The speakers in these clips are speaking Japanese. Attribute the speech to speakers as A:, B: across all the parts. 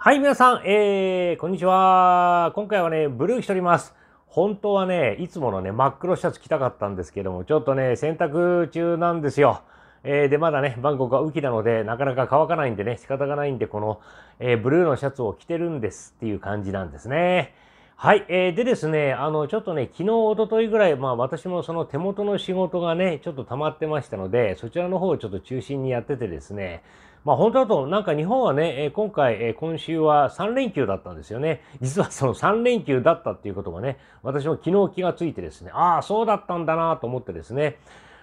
A: はい、皆さん、えー、こんにちは。今回はね、ブルー着ております。本当はね、いつものね、真っ黒シャツ着たかったんですけども、ちょっとね、洗濯中なんですよ。えー、で、まだね、バンコクは雨季なので、なかなか乾かないんでね、仕方がないんで、この、えー、ブルーのシャツを着てるんですっていう感じなんですね。はい、えー、でですね、あの、ちょっとね、昨日、おとといぐらい、まあ私もその手元の仕事がね、ちょっと溜まってましたので、そちらの方をちょっと中心にやっててですね、まあ本当だと、なんか日本はね、え今回、え今週は3連休だったんですよね。実はその3連休だったっていうことがね、私も昨日気がついてですね、ああ、そうだったんだなと思ってですね、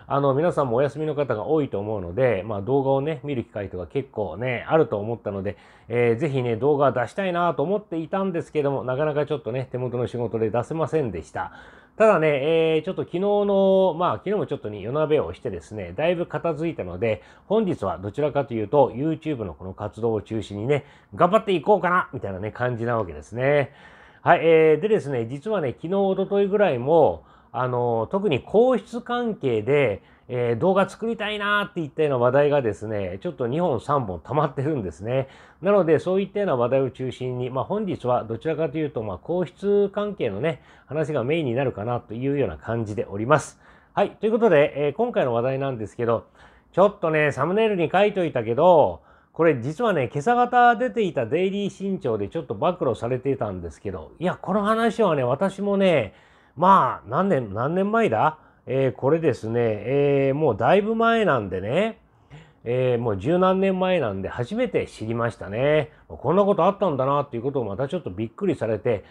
A: あの、皆さんもお休みの方が多いと思うので、まあ、動画をね、見る機会とか結構ね、あると思ったので、えー、ぜひね、動画出したいなと思っていたんですけども、なかなかちょっとね、手元の仕事で出せませんでした。ただね、えー、ちょっと昨日の、まあ昨日もちょっとね、夜鍋をしてですね、だいぶ片付いたので、本日はどちらかというと YouTube のこの活動を中心にね、頑張っていこうかなみたいなね、感じなわけですね。はい、えー、でですね、実はね、昨日、おとといぐらいも、あの、特に皇室関係で、えー、動画作りたいなって言ったような話題がですね、ちょっと2本3本溜まってるんですね。なので、そういったような話題を中心に、まあ本日はどちらかというと、まあ皇室関係のね、話がメインになるかなというような感じでおります。はい。ということで、えー、今回の話題なんですけど、ちょっとね、サムネイルに書いといたけど、これ実はね、今朝方出ていたデイリー新潮でちょっと暴露されていたんですけど、いや、この話はね、私もね、まあ、何年、何年前だえー、これですね、えー、もうだいぶ前なんでね、えー、もう十何年前なんで初めて知りましたね。こんなことあったんだなっていうことをまたちょっとびっくりされて、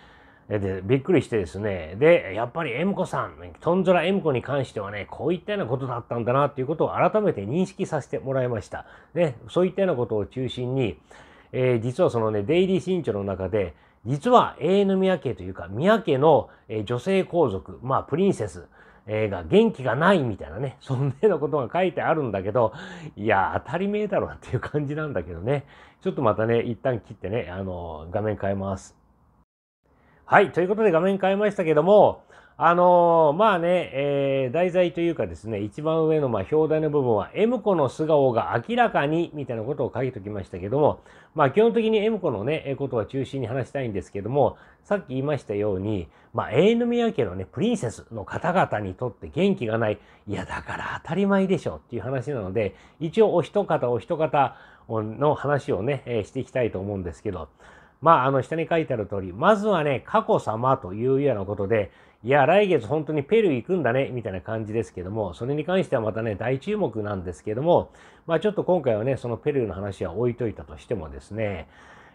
A: でびっくりしてですね。で、やっぱりエム子さん、トンゾラエム子に関してはね、こういったようなことだったんだなっていうことを改めて認識させてもらいました。ね、そういったようなことを中心に、えー、実はそのね、デイリー新潮の中で、実は永遠の宮家というか、宮家の女性皇族、まあプリンセス、が元気がないみたいなね、そんなようなことが書いてあるんだけど、いや、当たり前だろっていう感じなんだけどね。ちょっとまたね、一旦切ってね、あの、画面変えます。はい、ということで画面変えましたけども、あのー、まあね、えー、題材というかですね、一番上のまあ表題の部分は、M 子の素顔が明らかに、みたいなことを書いておきましたけども、まあ基本的に M 子のね、ことは中心に話したいんですけども、さっき言いましたように、まあ、永宮家のね、プリンセスの方々にとって元気がない、いや、だから当たり前でしょっていう話なので、一応お一方お一方の話をね、えー、していきたいと思うんですけど、まあ、あの、下に書いてある通り、まずはね、佳子様というようなことで、いや、来月本当にペルー行くんだね、みたいな感じですけども、それに関してはまたね、大注目なんですけども、まあちょっと今回はね、そのペルーの話は置いといたとしてもですね、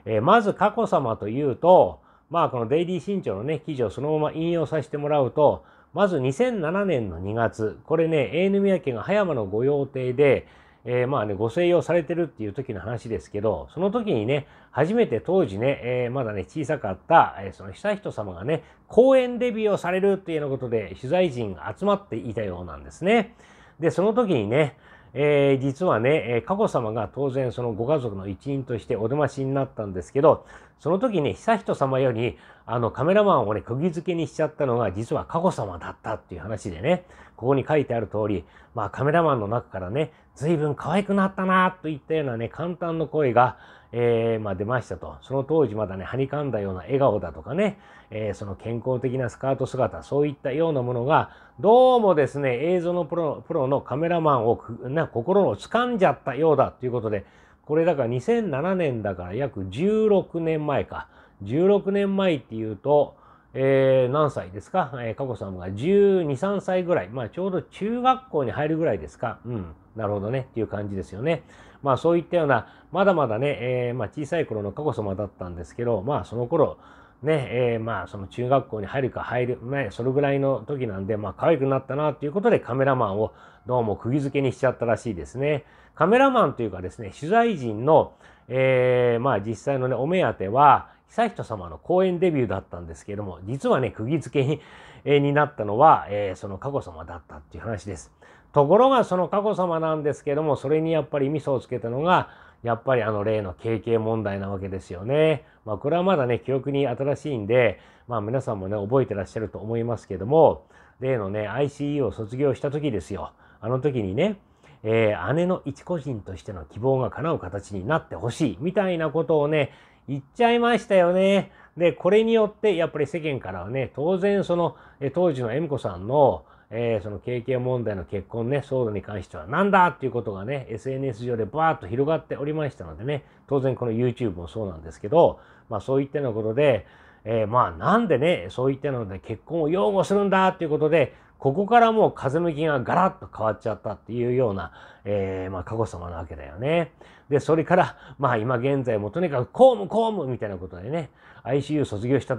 A: えー、まず佳子さまというと、まあこのデイリー新潮のね、記事をそのまま引用させてもらうと、まず2007年の2月、これね、永宮家が葉山の御用邸で、えー、まあね、ご静養されてるっていう時の話ですけど、その時にね、初めて当時ね、えー、まだね、小さかった、えー、その悠仁さまがね、公演デビューをされるっていうようなことで、取材陣が集まっていたようなんですね。で、その時にね、えー、実はね、えー、佳子さまが当然そのご家族の一員としてお出ましになったんですけど、その時ね、悠仁さまより、あの、カメラマンをね、釘付けにしちゃったのが、実は佳子さまだったっていう話でね、ここに書いてある通り、まあ、カメラマンの中からね、随分可愛くなったなといったようなね、簡単な声が、えー、まあ、出ましたと。その当時まだね、はにかんだような笑顔だとかね、えー、その健康的なスカート姿、そういったようなものが、どうもですね、映像のプロのカメラマンを、な心を掴んじゃったようだということで、これだから2007年だから約16年前か。16年前っていうと、えー、何歳ですか、えー、佳子さんが12、3歳ぐらい。まあ、ちょうど中学校に入るぐらいですか。うん。なるほどね。っていう感じですよね。まあ、そういったような、まだまだね、えー、まあ、小さい頃の佳子さまだったんですけど、まあ、その頃、ねえー、まあその中学校に入るか入る、ね、それぐらいの時なんで、まあ可愛くなったなということでカメラマンをどうも釘付けにしちゃったらしいですね。カメラマンというかですね、取材陣の、えー、まあ実際のね、お目当ては、悠仁さまの公演デビューだったんですけれども、実はね、釘付けに,、えー、になったのは、えー、その佳子さまだったっていう話です。ところがその佳子さまなんですけども、それにやっぱり味噌をつけたのが、やっぱりあの例の経験問題なわけですよね。まあ、これはまだね、記憶に新しいんで、まあ、皆さんもね、覚えてらっしゃると思いますけども、例のね、ICU を卒業した時ですよ。あの時にね、えー、姉の一個人としての希望が叶う形になってほしい、みたいなことをね、言っちゃいましたよね。で、これによって、やっぱり世間からはね、当然その、当時の恵美子さんの、えー、その経験問題の結婚ね、騒動に関してはなんだっていうことがね、SNS 上でバーッと広がっておりましたのでね、当然この YouTube もそうなんですけど、まあそういったようなことで、えー、まあなんでね、そういったので結婚を擁護するんだっていうことで、ここからもう風向きがガラッと変わっちゃったっていうような、えー、まあ、佳子なわけだよね。で、それから、まあ今現在もとにかく公務公務みたいなことでね、ICU 卒業した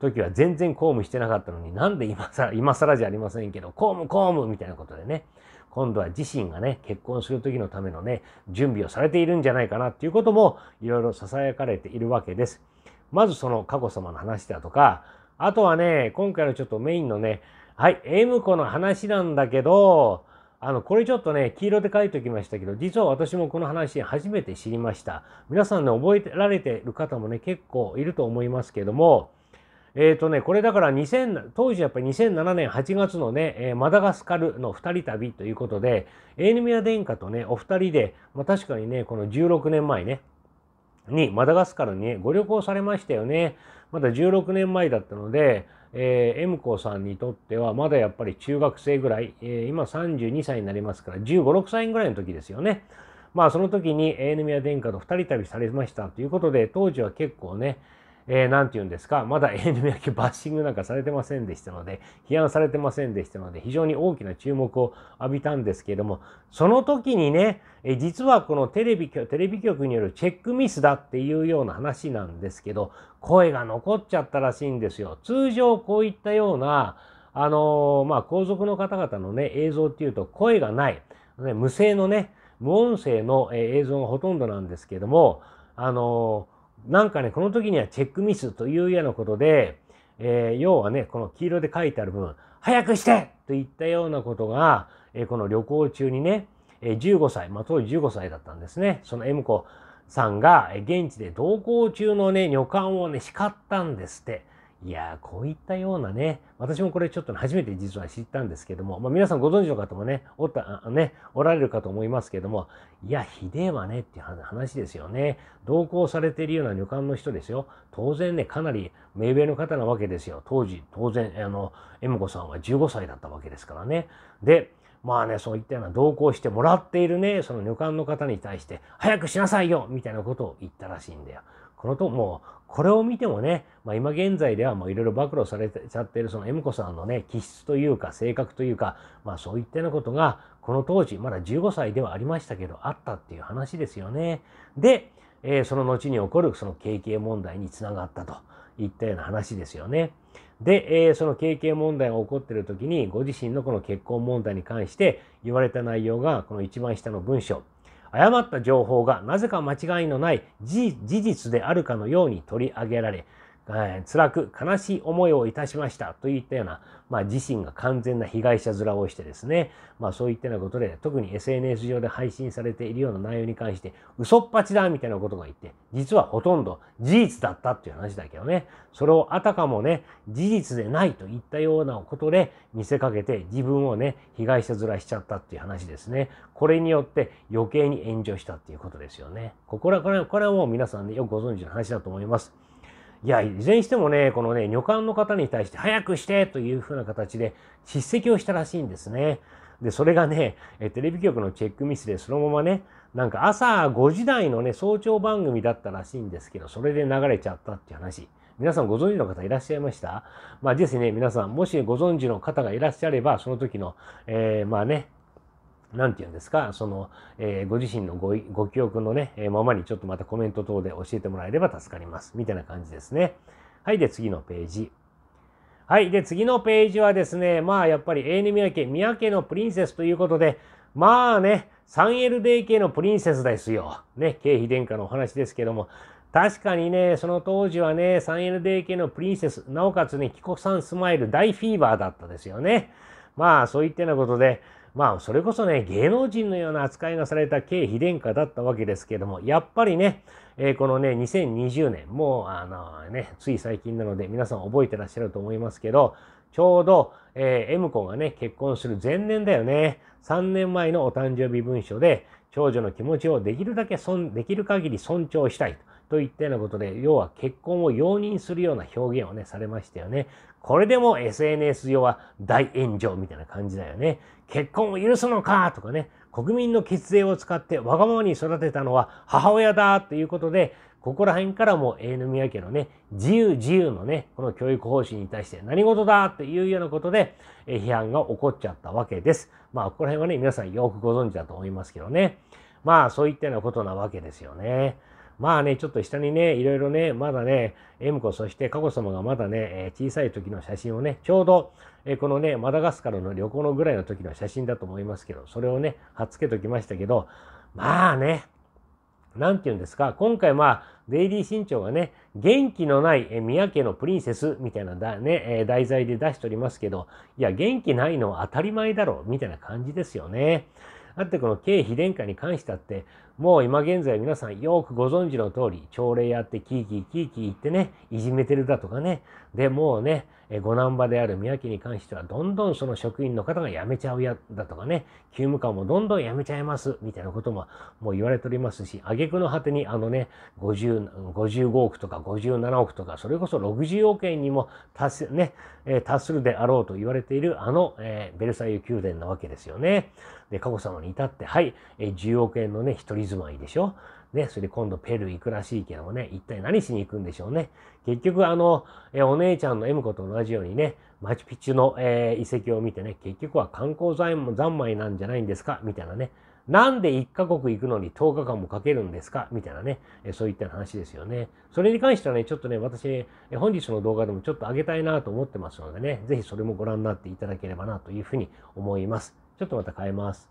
A: 時は全然公務してなかったのになんで今更、今更じゃありませんけど、公務公務みたいなことでね、今度は自身がね、結婚する時のためのね、準備をされているんじゃないかなっていうことも、いろいろ囁かれているわけです。まずその佳子さまの話だとか、あとはね、今回のちょっとメインのね、はい、エム子の話なんだけど、あの、これちょっとね、黄色で書いておきましたけど、実は私もこの話初めて知りました。皆さんね、覚えてられてる方もね、結構いると思いますけども、えっ、ー、とね、これだから2000、当時やっぱり2007年8月のね、えー、マダガスカルの二人旅ということで、エーヌミア殿下とね、お二人で、まあ、確かにね、この16年前ね、にマダガスカルに、ね、ご旅行されましたよね。まだ16年前だったので、えー、M 子さんにとってはまだやっぱり中学生ぐらい、えー、今32歳になりますから15、6歳ぐらいの時ですよね。まあその時に A 宮殿下と2人旅されましたということで当時は結構ね、えー、て言うんですか、まだ ANM 野球バッシングなんかされてませんでしたので、批判されてませんでしたので、非常に大きな注目を浴びたんですけれども、その時にね、え実はこのテレビ局、テレビ局によるチェックミスだっていうような話なんですけど、声が残っちゃったらしいんですよ。通常こういったような、あのー、まあ、皇族の方々のね、映像っていうと声がない、ね、無声のね、無音声の映像がほとんどなんですけども、あのーなんかね、この時にはチェックミスというようなことで、えー、要はね、この黄色で書いてある部分、早くしてといったようなことが、えー、この旅行中にね、えー、15歳、まあ、当時15歳だったんですね、その M 子さんが現地で同行中のね、女官をね、叱ったんですって。いやー、こういったようなね、私もこれちょっと初めて実は知ったんですけども、まあ、皆さんご存知の方もね、おったね、おられるかと思いますけども、いや、ひでえわねっていう話ですよね。同行されているような旅館の人ですよ。当然ね、かなり名弁の方なわけですよ。当時、当然、あの、エム子さんは15歳だったわけですからね。で、まあね、そういったような同行してもらっているね、その旅館の方に対して、早くしなさいよみたいなことを言ったらしいんだよ。このともう、これを見てもね、まあ、今現在ではもういろいろ暴露されちゃってるその M 子さんのね、気質というか性格というか、まあそういったようなことが、この当時、まだ15歳ではありましたけど、あったっていう話ですよね。で、えー、その後に起こるその経験問題につながったといったような話ですよね。で、えー、その経験問題が起こってる時に、ご自身のこの結婚問題に関して言われた内容が、この一番下の文章。誤った情報がなぜか間違いのない事実であるかのように取り上げられえー、辛く悲しい思いをいたしましたといったような、まあ、自身が完全な被害者面をしてですね、まあ、そういったようなことで特に SNS 上で配信されているような内容に関して嘘っぱちだみたいなことが言って実はほとんど事実だったっていう話だけどねそれをあたかもね事実でないといったようなことで見せかけて自分をね被害者面しちゃったっていう話ですねこれによって余計に炎上したっていうことですよねこれはこれはこれはもう皆さんねよくご存知の話だと思います。いや、いずれにしてもね、このね、女官の方に対して早くしてというふうな形で叱責をしたらしいんですね。で、それがね、テレビ局のチェックミスでそのままね、なんか朝5時台のね、早朝番組だったらしいんですけど、それで流れちゃったっていう話。皆さんご存知の方いらっしゃいましたまあ、ですね、皆さん、もしご存知の方がいらっしゃれば、その時の、えー、まあね、何て言うんですか、その、えー、ご自身のごご記憶のね、えー、ままにちょっとまたコメント等で教えてもらえれば助かります。みたいな感じですね。はい。で、次のページ。はい。で、次のページはですね、まあ、やっぱり、A ー宮家、宮家のプリンセスということで、まあね、3LDK のプリンセスですよ。ね、経費殿下のお話ですけども、確かにね、その当時はね、3LDK のプリンセス、なおかつね、キコさんスマイル大フィーバーだったですよね。まあ、そういったようなことで、まあそれこそね芸能人のような扱いがされた経費殿下だったわけですけどもやっぱりね、えー、このね2020年もうあのねつい最近なので皆さん覚えてらっしゃると思いますけどちょうど、えー、M 子がね結婚する前年だよね3年前のお誕生日文書で長女の気持ちをできるだけできる限り尊重したいと。といったようなことで、要は結婚を容認するような表現をね、されましたよね。これでも SNS 上は大炎上みたいな感じだよね。結婚を許すのかとかね、国民の血税を使ってわがままに育てたのは母親だということで、ここら辺からも永宮家のね、自由自由のね、この教育方針に対して何事だっていうようなことで、え批判が起こっちゃったわけです。まあ、ここら辺はね、皆さんよくご存知だと思いますけどね。まあ、そういったようなことなわけですよね。まあね、ちょっと下にね、いろいろね、まだね、エム子、そして佳子様がまだね、小さい時の写真をね、ちょうど、えこのね、マダガスカルの旅行のぐらいの時の写真だと思いますけど、それをね、貼っつけときましたけど、まあね、なんて言うんですか、今回まあ、デイリー新潮がね、元気のない宮家のプリンセスみたいなだ、ねえ題材で出しておりますけど、いや、元気ないのは当たり前だろう、みたいな感じですよね。あってこの経費殿下に関したって、もう今現在皆さんよくご存知の通り、朝礼やってキーキーキーキー言ってね、いじめてるだとかね。で、もうね、五難場である宮城に関しては、どんどんその職員の方が辞めちゃうや、だとかね、勤務官もどんどん辞めちゃいます、みたいなことももう言われておりますし、挙句の果てにあのね、50、55億とか57億とか、それこそ60億円にも達ね、達するであろうと言われているあの、えー、ベルサイユ宮殿なわけですよね。で、佳子様に至って、はい、え10億円のね、一人住まいでしょ。ね、それで今度ペルー行くらしいけどもね、一体何しに行くんでしょうね。結局、あの、えお姉ちゃんの M 子と同じようにね、マチュピチュの、えー、遺跡を見てね、結局は観光財も三昧なんじゃないんですかみたいなね。なんで1カ国行くのに10日間もかけるんですかみたいなね、えそういった話ですよね。それに関してはね、ちょっとね、私、え本日の動画でもちょっと上げたいなと思ってますのでね、ぜひそれもご覧になっていただければなというふうに思います。ちょっとまた変えます。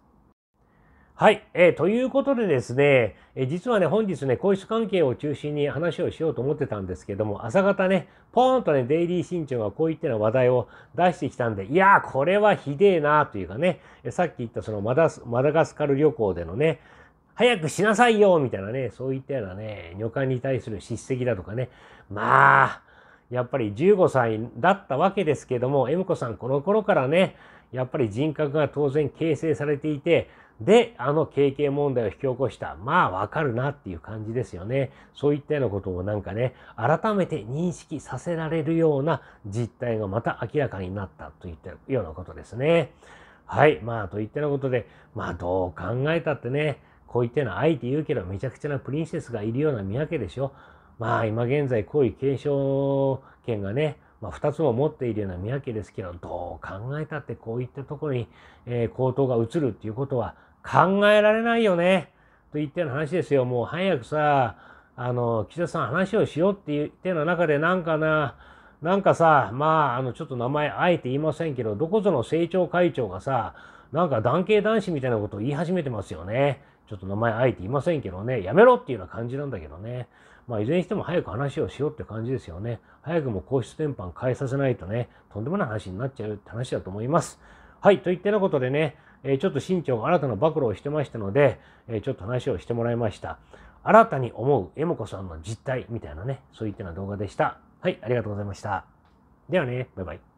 A: はい、えー、ということでですね、えー、実はね、本日ね、皇室関係を中心に話をしようと思ってたんですけども、朝方ね、ポーンとね、デイリー新潮がこういったような話題を出してきたんで、いやー、これはひでえなというかね、さっき言ったそのマダマダガスカル旅行でのね、早くしなさいよみたいなね、そういったようなね、女官に対する叱責だとかね、まあ、やっぱり15歳だったわけですけども、M 子さんこの頃からね、やっぱり人格が当然形成されていて、で、あの経験問題を引き起こした。まあ、わかるなっていう感じですよね。そういったようなことをなんかね、改めて認識させられるような実態がまた明らかになったといったようなことですね。はい。まあ、といったようなことで、まあ、どう考えたってね、こういったような相手言うけど、めちゃくちゃなプリンセスがいるような見分けでしょ。まあ今現在皇位継承権がね、まあ、2つも持っているような宮家ですけど、どう考えたってこういったところに、えー、高騰が移るっていうことは考えられないよね。といったような話ですよ。もう早くさ、あの、岸田さん話をしようって言っての中でなんかな、なんかさ、まあ、あの、ちょっと名前あえて言いませんけど、どこぞの政調会長がさ、なんか男系男子みたいなことを言い始めてますよね。ちょっと名前あえて言いませんけどね、やめろっていうような感じなんだけどね。まあ、いずれにしても早く話をしようって感じですよね。早くも皇室転換変えさせないとね、とんでもない話になっちゃうって話だと思います。はい、といったようなことでね、えー、ちょっと新庄が新たな暴露をしてましたので、えー、ちょっと話をしてもらいました。新たに思うエモ子さんの実態みたいなね、そういったような動画でした。はい、ありがとうございました。ではね、バイバイ。